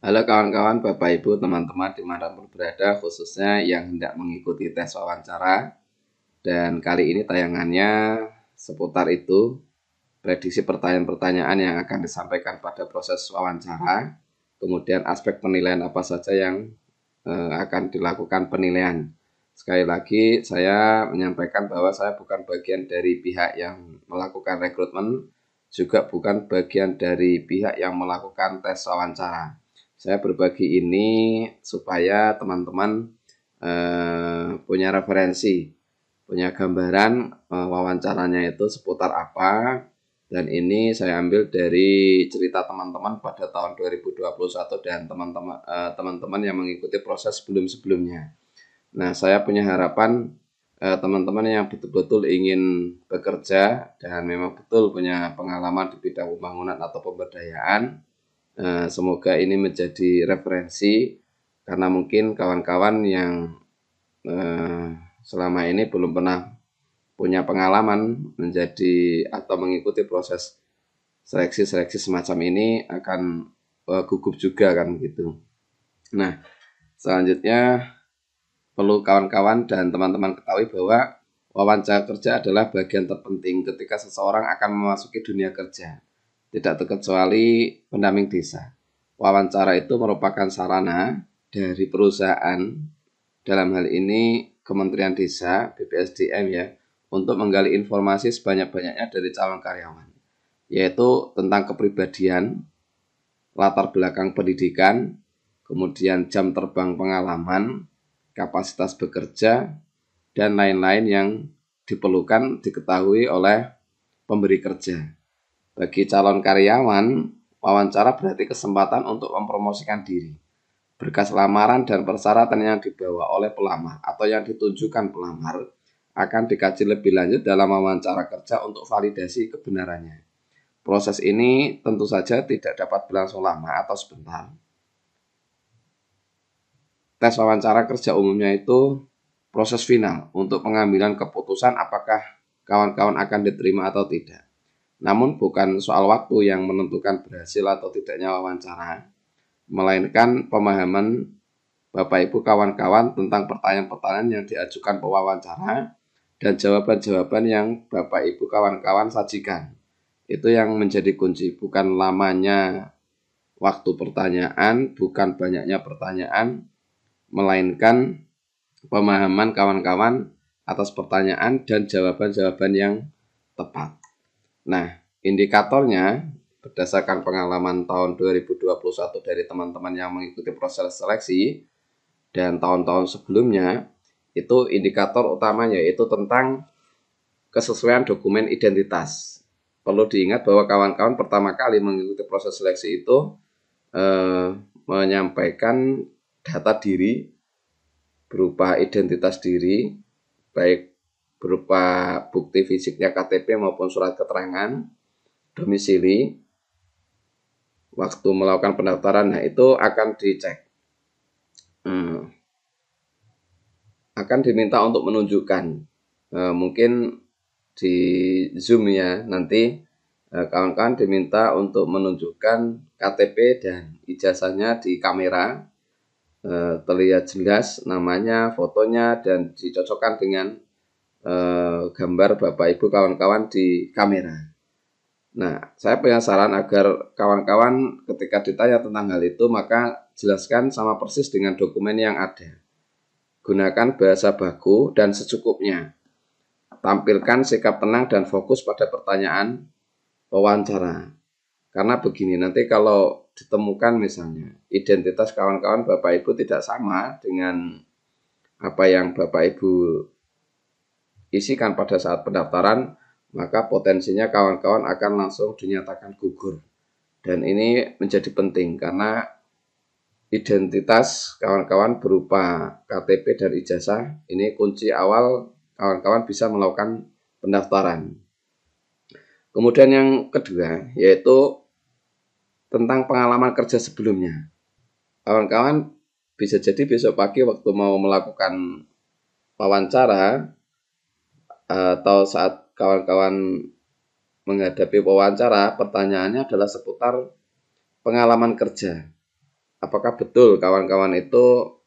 Halo kawan-kawan, Bapak Ibu, teman-teman dimanapun berada, khususnya yang hendak mengikuti tes wawancara. Dan kali ini tayangannya seputar itu, prediksi pertanyaan-pertanyaan yang akan disampaikan pada proses wawancara, kemudian aspek penilaian apa saja yang eh, akan dilakukan penilaian. Sekali lagi, saya menyampaikan bahwa saya bukan bagian dari pihak yang melakukan rekrutmen, juga bukan bagian dari pihak yang melakukan tes wawancara saya berbagi ini supaya teman-teman uh, punya referensi, punya gambaran uh, wawancaranya itu seputar apa. Dan ini saya ambil dari cerita teman-teman pada tahun 2021 dan teman-teman uh, teman-teman yang mengikuti proses sebelum-sebelumnya. Nah, saya punya harapan teman-teman yang betul-betul ingin bekerja dan memang betul punya pengalaman di bidang pembangunan atau pemberdayaan Eh, semoga ini menjadi referensi karena mungkin kawan-kawan yang eh, selama ini belum pernah punya pengalaman menjadi atau mengikuti proses seleksi-seleksi semacam ini akan eh, gugup juga kan gitu. Nah, selanjutnya perlu kawan-kawan dan teman-teman ketahui bahwa wawancara kerja adalah bagian terpenting ketika seseorang akan memasuki dunia kerja tidak terkecuali pendamping desa. Wawancara itu merupakan sarana dari perusahaan dalam hal ini Kementerian Desa BPSDM ya untuk menggali informasi sebanyak-banyaknya dari calon karyawan yaitu tentang kepribadian, latar belakang pendidikan, kemudian jam terbang pengalaman, kapasitas bekerja dan lain-lain yang diperlukan diketahui oleh pemberi kerja. Bagi calon karyawan, wawancara berarti kesempatan untuk mempromosikan diri. Berkas lamaran dan persyaratan yang dibawa oleh pelamar atau yang ditunjukkan pelamar akan dikaji lebih lanjut dalam wawancara kerja untuk validasi kebenarannya. Proses ini tentu saja tidak dapat berlangsung lama atau sebentar. Tes wawancara kerja umumnya itu proses final untuk pengambilan keputusan apakah kawan-kawan akan diterima atau tidak. Namun bukan soal waktu yang menentukan berhasil atau tidaknya wawancara, melainkan pemahaman Bapak Ibu kawan-kawan tentang pertanyaan-pertanyaan yang diajukan pewawancara dan jawaban-jawaban yang Bapak Ibu kawan-kawan sajikan. Itu yang menjadi kunci, bukan lamanya waktu pertanyaan, bukan banyaknya pertanyaan, melainkan pemahaman kawan-kawan atas pertanyaan dan jawaban-jawaban yang tepat. Nah, indikatornya berdasarkan pengalaman tahun 2021 dari teman-teman yang mengikuti proses seleksi dan tahun-tahun sebelumnya, itu indikator utamanya yaitu tentang kesesuaian dokumen identitas. Perlu diingat bahwa kawan-kawan pertama kali mengikuti proses seleksi itu eh, menyampaikan data diri berupa identitas diri, baik berupa bukti fisiknya KTP maupun surat keterangan domisili waktu melakukan pendaftaran nah itu akan dicek hmm. akan diminta untuk menunjukkan e, mungkin di zoom ya nanti eh, kawan-kawan e, diminta untuk menunjukkan KTP dan ijazahnya di kamera e, terlihat jelas namanya fotonya dan dicocokkan dengan eh, gambar Bapak Ibu kawan-kawan di kamera. Nah, saya punya saran agar kawan-kawan ketika ditanya tentang hal itu maka jelaskan sama persis dengan dokumen yang ada. Gunakan bahasa baku dan secukupnya. Tampilkan sikap tenang dan fokus pada pertanyaan wawancara. Karena begini, nanti kalau ditemukan misalnya identitas kawan-kawan Bapak Ibu tidak sama dengan apa yang Bapak Ibu isikan pada saat pendaftaran, maka potensinya kawan-kawan akan langsung dinyatakan gugur. Dan ini menjadi penting karena identitas kawan-kawan berupa KTP dan ijazah ini kunci awal kawan-kawan bisa melakukan pendaftaran. Kemudian yang kedua yaitu tentang pengalaman kerja sebelumnya. Kawan-kawan bisa jadi besok pagi waktu mau melakukan wawancara atau saat kawan-kawan menghadapi wawancara, pertanyaannya adalah seputar pengalaman kerja. Apakah betul kawan-kawan itu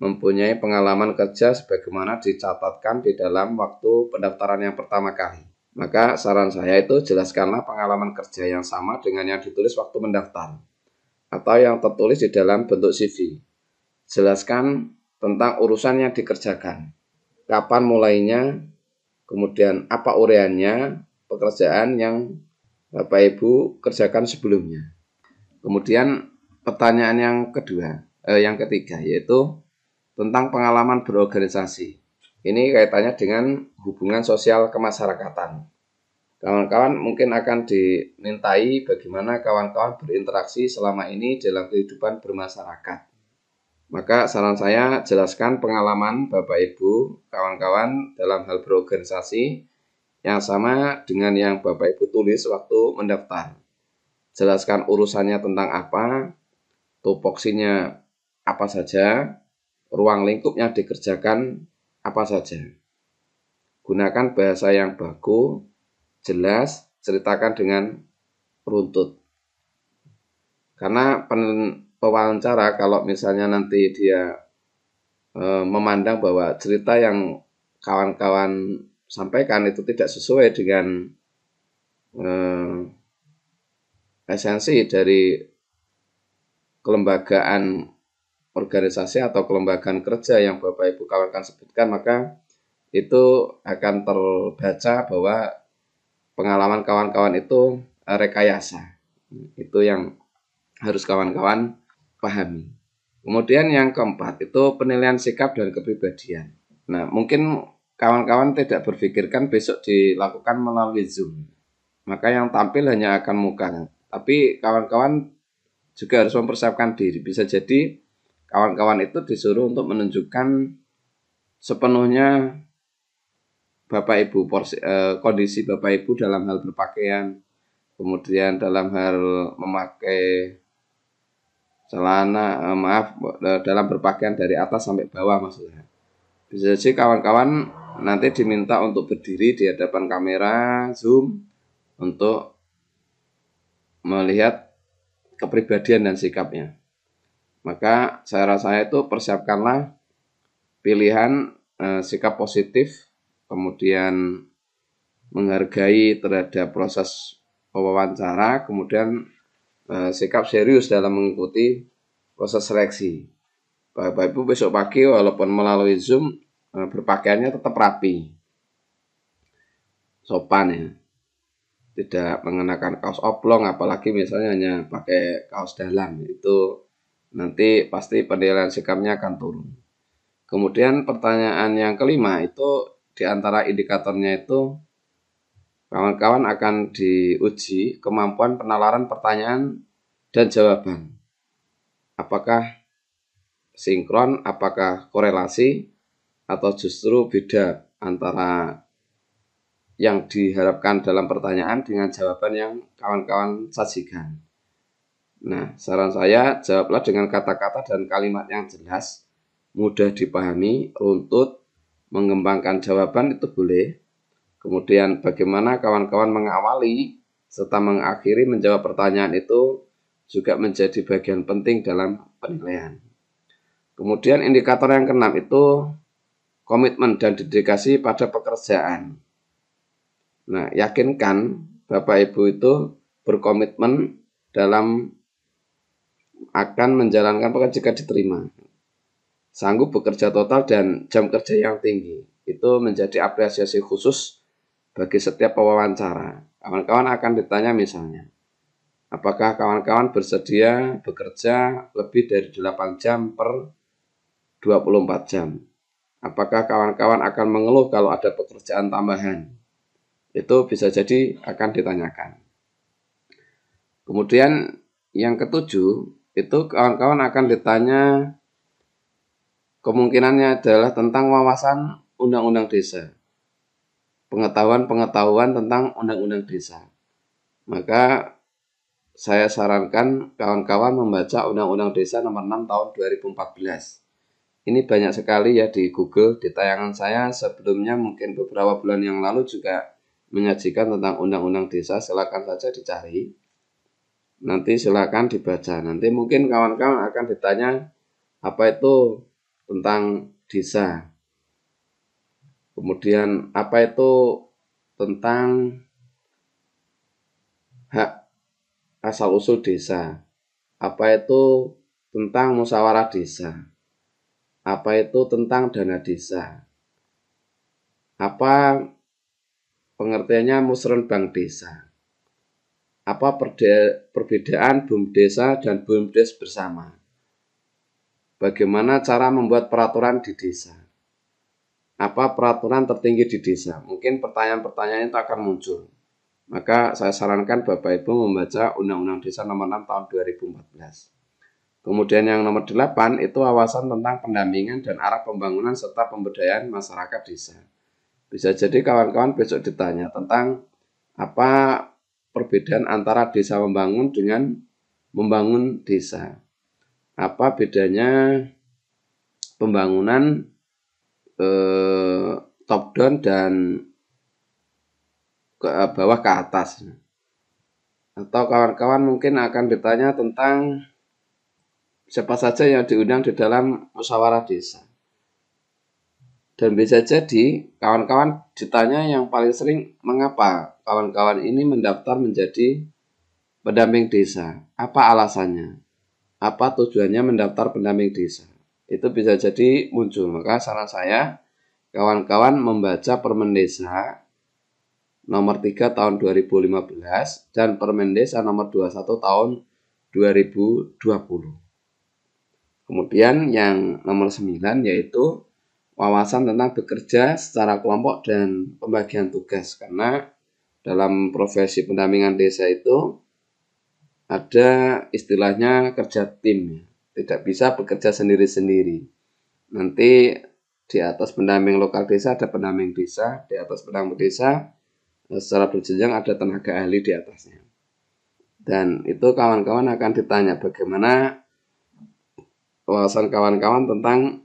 mempunyai pengalaman kerja sebagaimana dicatatkan di dalam waktu pendaftaran yang pertama kali? Maka saran saya itu jelaskanlah pengalaman kerja yang sama dengan yang ditulis waktu mendaftar atau yang tertulis di dalam bentuk CV. Jelaskan tentang urusan yang dikerjakan, kapan mulainya, kemudian apa ureannya, pekerjaan yang Bapak Ibu kerjakan sebelumnya. Kemudian pertanyaan yang kedua, eh, yang ketiga yaitu tentang pengalaman berorganisasi. Ini kaitannya dengan hubungan sosial kemasyarakatan. Kawan-kawan mungkin akan dimintai bagaimana kawan-kawan berinteraksi selama ini dalam kehidupan bermasyarakat. Maka saran saya jelaskan pengalaman Bapak Ibu, kawan-kawan dalam hal berorganisasi yang sama dengan yang Bapak Ibu tulis waktu mendaftar. Jelaskan urusannya tentang apa, tupoksinya apa saja, ruang lingkupnya dikerjakan apa saja. Gunakan bahasa yang baku, jelas, ceritakan dengan runtut. Karena pewawancara kalau misalnya nanti dia e, memandang bahwa cerita yang kawan-kawan sampaikan itu tidak sesuai dengan e, esensi dari kelembagaan organisasi atau kelembagaan kerja yang Bapak Ibu kawan kawan-kawan sebutkan maka itu akan terbaca bahwa pengalaman kawan-kawan itu eh, rekayasa itu yang harus kawan-kawan pahami. Kemudian yang keempat itu penilaian sikap dan kepribadian. Nah, mungkin kawan-kawan tidak berpikirkan besok dilakukan melalui Zoom. Maka yang tampil hanya akan muka Tapi kawan-kawan juga harus mempersiapkan diri. Bisa jadi kawan-kawan itu disuruh untuk menunjukkan sepenuhnya Bapak Ibu porsi, eh, kondisi Bapak Ibu dalam hal berpakaian, kemudian dalam hal memakai celana eh, maaf eh, dalam berpakaian dari atas sampai bawah maksudnya bisa jadi kawan-kawan nanti diminta untuk berdiri di hadapan kamera zoom untuk melihat kepribadian dan sikapnya maka saya rasa itu persiapkanlah pilihan eh, sikap positif kemudian menghargai terhadap proses wawancara kemudian Eh, sikap serius dalam mengikuti proses seleksi. Bapak Ibu besok pagi walaupun melalui Zoom eh, berpakaiannya tetap rapi. Sopan ya. Tidak mengenakan kaos oblong apalagi misalnya hanya pakai kaos dalam itu nanti pasti penilaian sikapnya akan turun. Kemudian pertanyaan yang kelima itu di antara indikatornya itu Kawan-kawan akan diuji kemampuan penalaran pertanyaan dan jawaban. Apakah sinkron, apakah korelasi, atau justru beda antara yang diharapkan dalam pertanyaan dengan jawaban yang kawan-kawan sajikan. Nah, saran saya jawablah dengan kata-kata dan kalimat yang jelas, mudah dipahami, runtut, mengembangkan jawaban itu boleh, Kemudian bagaimana kawan-kawan mengawali serta mengakhiri menjawab pertanyaan itu juga menjadi bagian penting dalam penilaian. Kemudian indikator yang keenam itu komitmen dan dedikasi pada pekerjaan. Nah, yakinkan Bapak Ibu itu berkomitmen dalam akan menjalankan pekerjaan jika diterima. Sanggup bekerja total dan jam kerja yang tinggi. Itu menjadi apresiasi khusus bagi setiap pewawancara, Kawan-kawan akan ditanya misalnya, apakah kawan-kawan bersedia bekerja lebih dari 8 jam per 24 jam? Apakah kawan-kawan akan mengeluh kalau ada pekerjaan tambahan? Itu bisa jadi akan ditanyakan. Kemudian yang ketujuh, itu kawan-kawan akan ditanya kemungkinannya adalah tentang wawasan undang-undang desa pengetahuan-pengetahuan tentang undang-undang desa. Maka saya sarankan kawan-kawan membaca Undang-Undang Desa Nomor 6 Tahun 2014. Ini banyak sekali ya di Google, di tayangan saya sebelumnya mungkin beberapa bulan yang lalu juga menyajikan tentang Undang-Undang Desa, silakan saja dicari. Nanti silakan dibaca. Nanti mungkin kawan-kawan akan ditanya apa itu tentang desa. Kemudian apa itu tentang hak asal usul desa? Apa itu tentang musyawarah desa? Apa itu tentang dana desa? Apa pengertiannya musren bank desa? Apa perbedaan BUM desa dan BUMDes bersama? Bagaimana cara membuat peraturan di desa? apa peraturan tertinggi di desa. Mungkin pertanyaan-pertanyaan itu akan muncul. Maka saya sarankan Bapak Ibu membaca Undang-Undang Desa Nomor 6 Tahun 2014. Kemudian yang nomor 8 itu awasan tentang pendampingan dan arah pembangunan serta pemberdayaan masyarakat desa. Bisa jadi kawan-kawan besok ditanya tentang apa perbedaan antara desa membangun dengan membangun desa. Apa bedanya pembangunan eh, top down dan ke eh, bawah ke atas. Atau kawan-kawan mungkin akan ditanya tentang siapa saja yang diundang di dalam musyawarah desa. Dan bisa jadi kawan-kawan ditanya yang paling sering mengapa kawan-kawan ini mendaftar menjadi pendamping desa. Apa alasannya? Apa tujuannya mendaftar pendamping desa? itu bisa jadi muncul. Maka saran saya kawan-kawan membaca Permendesa nomor 3 tahun 2015 dan Permendesa nomor 21 tahun 2020. Kemudian yang nomor 9 yaitu wawasan tentang bekerja secara kelompok dan pembagian tugas karena dalam profesi pendampingan desa itu ada istilahnya kerja tim tidak bisa bekerja sendiri-sendiri. Nanti di atas pendamping lokal desa ada pendamping desa, di atas pendamping desa eh, secara berjenjang ada tenaga ahli di atasnya. Dan itu kawan-kawan akan ditanya bagaimana wawasan kawan-kawan tentang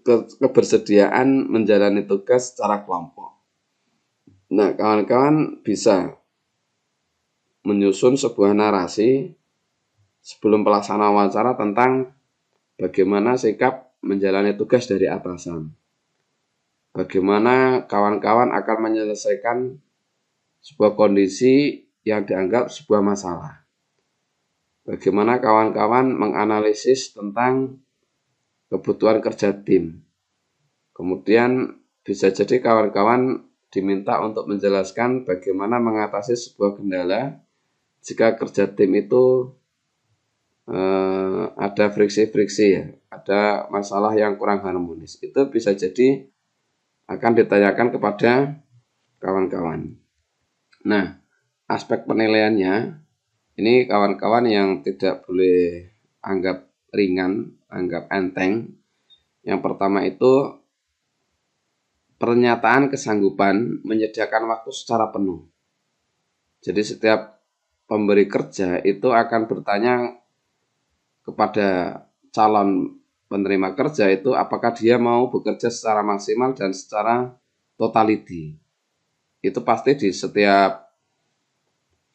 ke kebersediaan menjalani tugas secara kelompok. Nah, kawan-kawan bisa menyusun sebuah narasi sebelum pelaksanaan wawancara tentang bagaimana sikap menjalani tugas dari atasan. Bagaimana kawan-kawan akan menyelesaikan sebuah kondisi yang dianggap sebuah masalah. Bagaimana kawan-kawan menganalisis tentang kebutuhan kerja tim. Kemudian bisa jadi kawan-kawan diminta untuk menjelaskan bagaimana mengatasi sebuah kendala jika kerja tim itu eh, ada friksi-friksi ya, ada masalah yang kurang harmonis. Itu bisa jadi akan ditanyakan kepada kawan-kawan. Nah, aspek penilaiannya ini kawan-kawan yang tidak boleh anggap ringan, anggap enteng. Yang pertama itu pernyataan kesanggupan menyediakan waktu secara penuh. Jadi setiap pemberi kerja itu akan bertanya kepada calon penerima kerja itu apakah dia mau bekerja secara maksimal dan secara totality. Itu pasti di setiap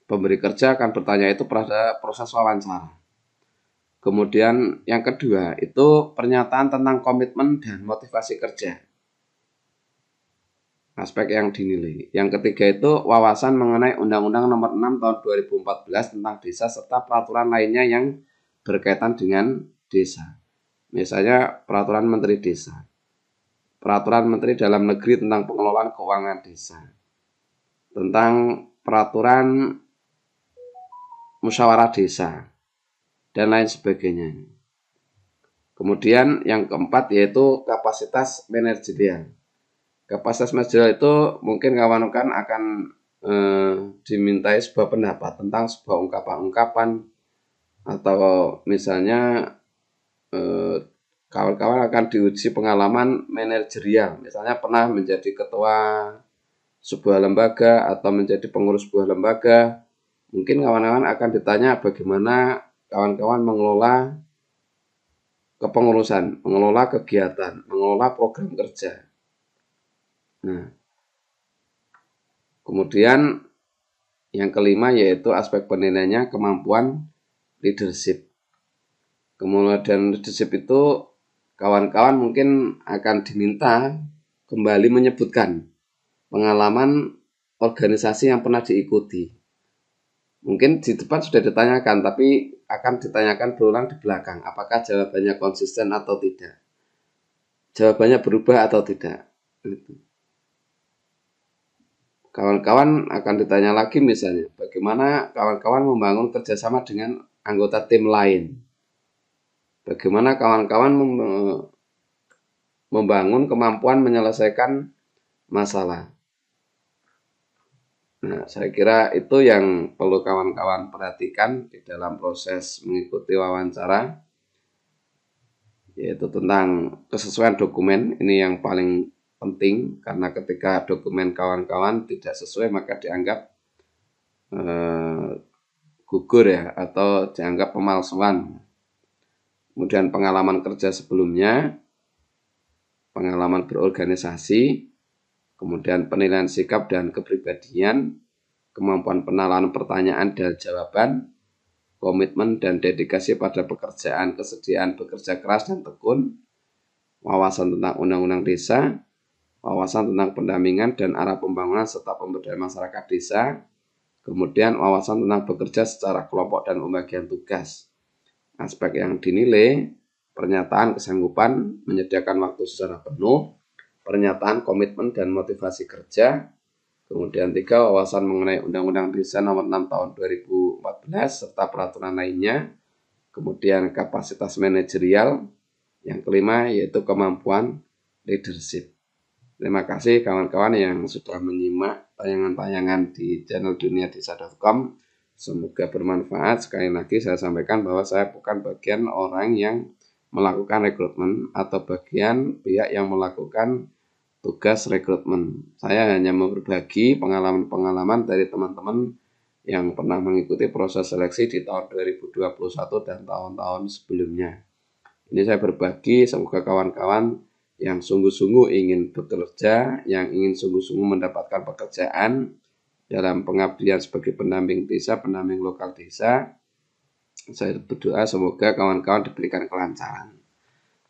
pemberi kerja akan bertanya itu pada proses wawancara. Kemudian yang kedua itu pernyataan tentang komitmen dan motivasi kerja. Aspek yang dinilai. Yang ketiga itu wawasan mengenai Undang-Undang Nomor 6 Tahun 2014 tentang Desa serta peraturan lainnya yang berkaitan dengan desa. Misalnya peraturan menteri desa. Peraturan menteri dalam negeri tentang pengelolaan keuangan desa. Tentang peraturan musyawarah desa dan lain sebagainya. Kemudian yang keempat yaitu kapasitas manajerial. Kapasitas manajerial itu mungkin kawan-kawan akan eh, dimintai sebuah pendapat tentang sebuah ungkapan-ungkapan atau misalnya eh, kawan-kawan eh, akan diuji pengalaman manajerial misalnya pernah menjadi ketua sebuah lembaga atau menjadi pengurus sebuah lembaga mungkin kawan-kawan akan ditanya bagaimana kawan-kawan mengelola kepengurusan, mengelola kegiatan, mengelola program kerja. Nah, kemudian yang kelima yaitu aspek penilaiannya kemampuan leadership. Kemudian leadership itu kawan-kawan mungkin akan diminta kembali menyebutkan pengalaman organisasi yang pernah diikuti. Mungkin di depan sudah ditanyakan, tapi akan ditanyakan berulang di belakang. Apakah jawabannya konsisten atau tidak? Jawabannya berubah atau tidak? Gitu. Kawan-kawan akan ditanya lagi misalnya, bagaimana kawan-kawan membangun kerjasama dengan anggota tim lain? Bagaimana kawan-kawan membangun kemampuan menyelesaikan masalah? Nah, saya kira itu yang perlu kawan-kawan perhatikan di dalam proses mengikuti wawancara, yaitu tentang kesesuaian dokumen. Ini yang paling penting karena ketika dokumen kawan-kawan tidak sesuai maka dianggap eh, gugur ya atau dianggap pemalsuan. Kemudian pengalaman kerja sebelumnya, pengalaman berorganisasi, kemudian penilaian sikap dan kepribadian, kemampuan penalaran pertanyaan dan jawaban, komitmen dan dedikasi pada pekerjaan, kesediaan bekerja keras dan tekun, wawasan tentang undang-undang desa, wawasan tentang pendampingan dan arah pembangunan serta pemberdayaan masyarakat desa, kemudian wawasan tentang bekerja secara kelompok dan pembagian tugas. Aspek yang dinilai, pernyataan kesanggupan menyediakan waktu secara penuh, pernyataan komitmen dan motivasi kerja, kemudian tiga wawasan mengenai Undang-Undang Desa Nomor 6 Tahun 2014 serta peraturan lainnya, kemudian kapasitas manajerial, yang kelima yaitu kemampuan leadership. Terima kasih kawan-kawan yang sudah menyimak tayangan-tayangan di channel dunia desa.com. Semoga bermanfaat. Sekali lagi saya sampaikan bahwa saya bukan bagian orang yang melakukan rekrutmen atau bagian pihak yang melakukan tugas rekrutmen. Saya hanya berbagi pengalaman-pengalaman dari teman-teman yang pernah mengikuti proses seleksi di tahun 2021 dan tahun-tahun sebelumnya. Ini saya berbagi, semoga kawan-kawan yang sungguh-sungguh ingin bekerja, yang ingin sungguh-sungguh mendapatkan pekerjaan dalam pengabdian sebagai pendamping desa, pendamping lokal desa. Saya berdoa semoga kawan-kawan diberikan kelancaran.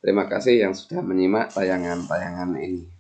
Terima kasih yang sudah menyimak tayangan-tayangan ini.